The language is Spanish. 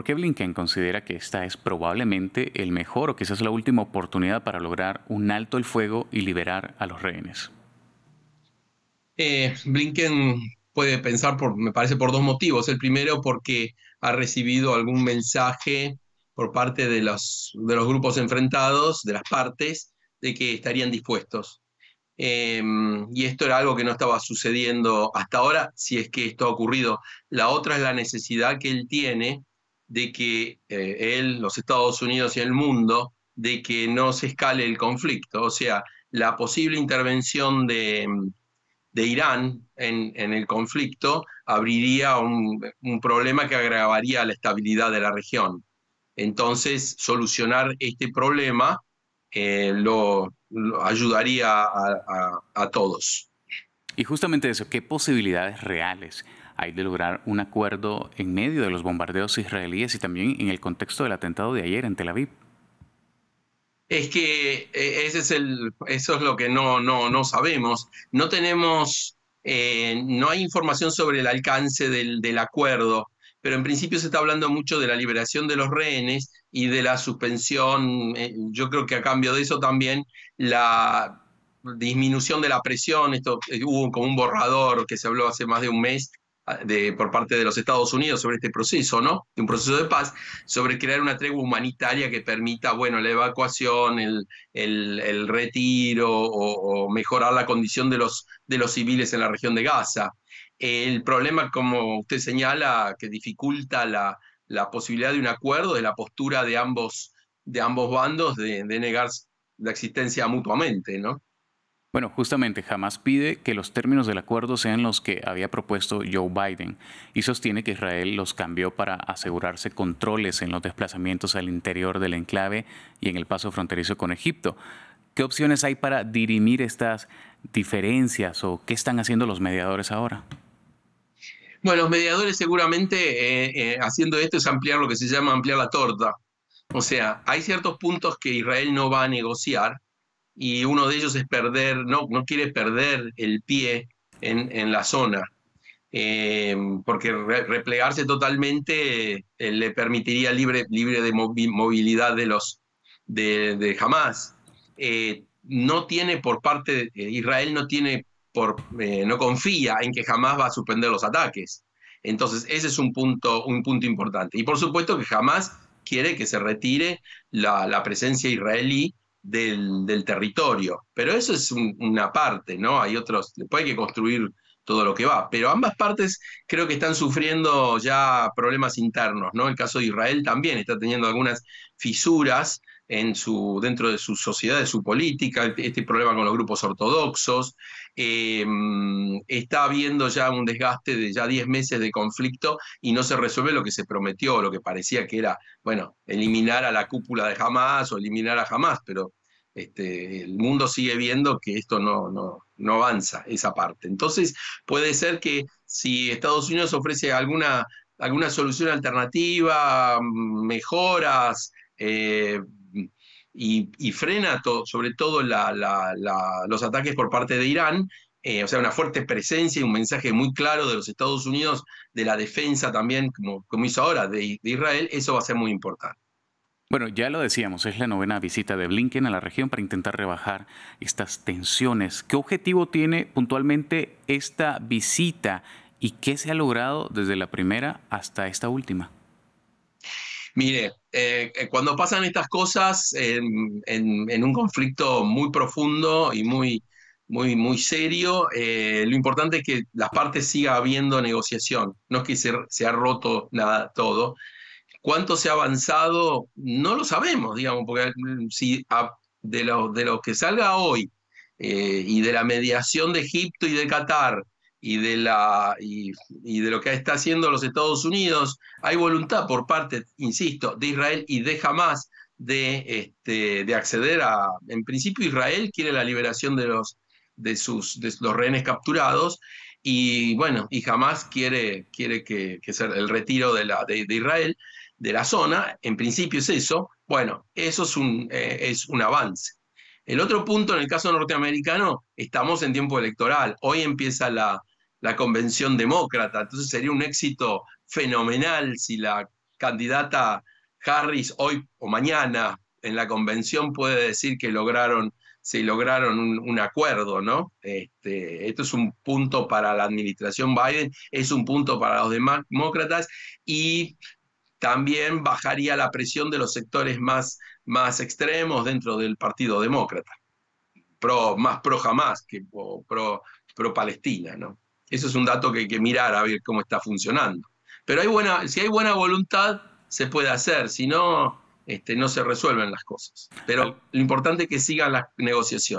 ¿Por qué Blinken considera que esta es probablemente el mejor o que es la última oportunidad para lograr un alto el fuego y liberar a los rehenes? Eh, Blinken puede pensar, por, me parece, por dos motivos. El primero, porque ha recibido algún mensaje por parte de los, de los grupos enfrentados, de las partes, de que estarían dispuestos. Em, y esto era algo que no estaba sucediendo hasta ahora, si es que esto ha ocurrido. La otra es la necesidad que él tiene de que eh, él, los Estados Unidos y el mundo, de que no se escale el conflicto. O sea, la posible intervención de, Irán en, el conflicto abriría un, problema que agravaría la estabilidad de la región. Entonces, solucionar este problema eh, lo, ayudaría a, a todos. Y justamente eso, ¿qué posibilidades reales hay de lograr un acuerdo en medio de los bombardeos israelíes y también en el contexto del atentado de ayer en Tel Aviv? Es que eh, ese es el, eso es lo que no, no, no sabemos. No tenemos, eh, no hay información sobre el alcance del, del acuerdo pero en principio se está hablando mucho de la liberación de los rehenes y de la suspensión, eh, yo creo que a cambio de eso también la disminución de la presión, esto hubo como un borrador que se habló hace más de un mes por parte de los Estados Unidos sobre este proceso, ¿no? De un proceso de paz, sobre crear una tregua humanitaria que permita, bueno, la evacuación, el, el, el retiro o, mejorar la condición de los, de los civiles en la región de Gaza. El problema, como usted señala, que dificulta la, la posibilidad de un acuerdo de la postura de ambos, de ambos bandos de, de negar la existencia mutuamente, ¿no? Bueno, justamente jamás pide que los términos del acuerdo sean los que había propuesto Joe Biden y sostiene que Israel los cambió para asegurarse controles en los desplazamientos al interior del enclave y en el paso fronterizo con Egipto. ¿Qué opciones hay para dirimir estas diferencias o qué están haciendo los mediadores ahora? Bueno, los mediadores seguramente eh, eh, haciendo esto es ampliar lo que se llama ampliar la torta. O sea, hay ciertos puntos que Israel no va a negociar y uno de ellos es perder, no, no quiere perder el pie en, la zona, eh, porque replegarse totalmente eh, le permitiría libre, libre de movilidad de los de, de Hamas. Eh, no tiene por parte, Israel no tiene por, no confía en que jamás va a suspender los ataques. Entonces, ese es un punto, un punto importante. Y por supuesto que jamás quiere que se retire la, la presencia israelí del, territorio. Pero eso es una parte, ¿no? Hay otros, después hay que construir todo lo que va. Pero ambas partes creo que están sufriendo ya problemas internos, ¿no? El caso de Israel también está teniendo algunas fisuras su, dentro de su sociedad, de su política, este, este problema con los grupos ortodoxos. Eh, está habiendo ya un desgaste de ya 10 meses de conflicto y no se resuelve lo que se prometió, lo que parecía que era, bueno, eliminar a la cúpula de Hamas o eliminar a Hamas, pero este, el mundo sigue viendo que esto no, no, avanza, esa parte. Entonces, puede ser que si Estados Unidos ofrece alguna, alguna solución alternativa, mejoras, eh, y, frena sobre todo los ataques por parte de Irán, eh, o sea, una fuerte presencia y un mensaje muy claro de los Estados Unidos, de la defensa también, como, hizo ahora, de Israel, eso va a ser muy importante. Bueno, ya lo decíamos, es la novena visita de Blinken a la región para intentar rebajar estas tensiones. ¿Qué objetivo tiene puntualmente esta visita y qué se ha logrado desde la primera hasta esta última? Mire, eh, eh, cuando pasan estas cosas en, un conflicto muy profundo y muy, muy, muy serio, eh, lo importante es que las partes siga habiendo negociación. No es que se, ha roto nada todo. ¿Cuánto se ha avanzado? No lo sabemos, digamos, porque mm, si de, lo, que salga hoy y de la mediación de Egipto y de Qatar, y de, la, de lo que está haciendo los Estados Unidos, hay voluntad por parte, insisto, de Israel y de Hamas de, este, de acceder a, en principio Israel quiere la liberación de los, de sus, los rehenes capturados y bueno, y jamás quiere, quiere que, que sea el retiro de, la, de, Israel de la zona, en principio es eso, bueno, eso es un, eh, es un avance. El otro punto, en el caso norteamericano, estamos en tiempo electoral. Hoy empieza la, la convención demócrata. Entonces sería un éxito fenomenal si la candidata Harris hoy o mañana en la convención puede decir que lograron, se lograron un, acuerdo, ¿no? Este, esto es un punto para la administración Biden, es un punto para los demócratas y también bajaría la presión de los sectores más, más extremos dentro del Partido Demócrata, más pro jamás que pro, pro Palestina, ¿no? Eso es un dato que hay que mirar a ver cómo está funcionando. Pero hay buena, si hay buena voluntad, se puede hacer, si no, este, no se resuelven las cosas. Pero lo importante es que sigan las negociaciones.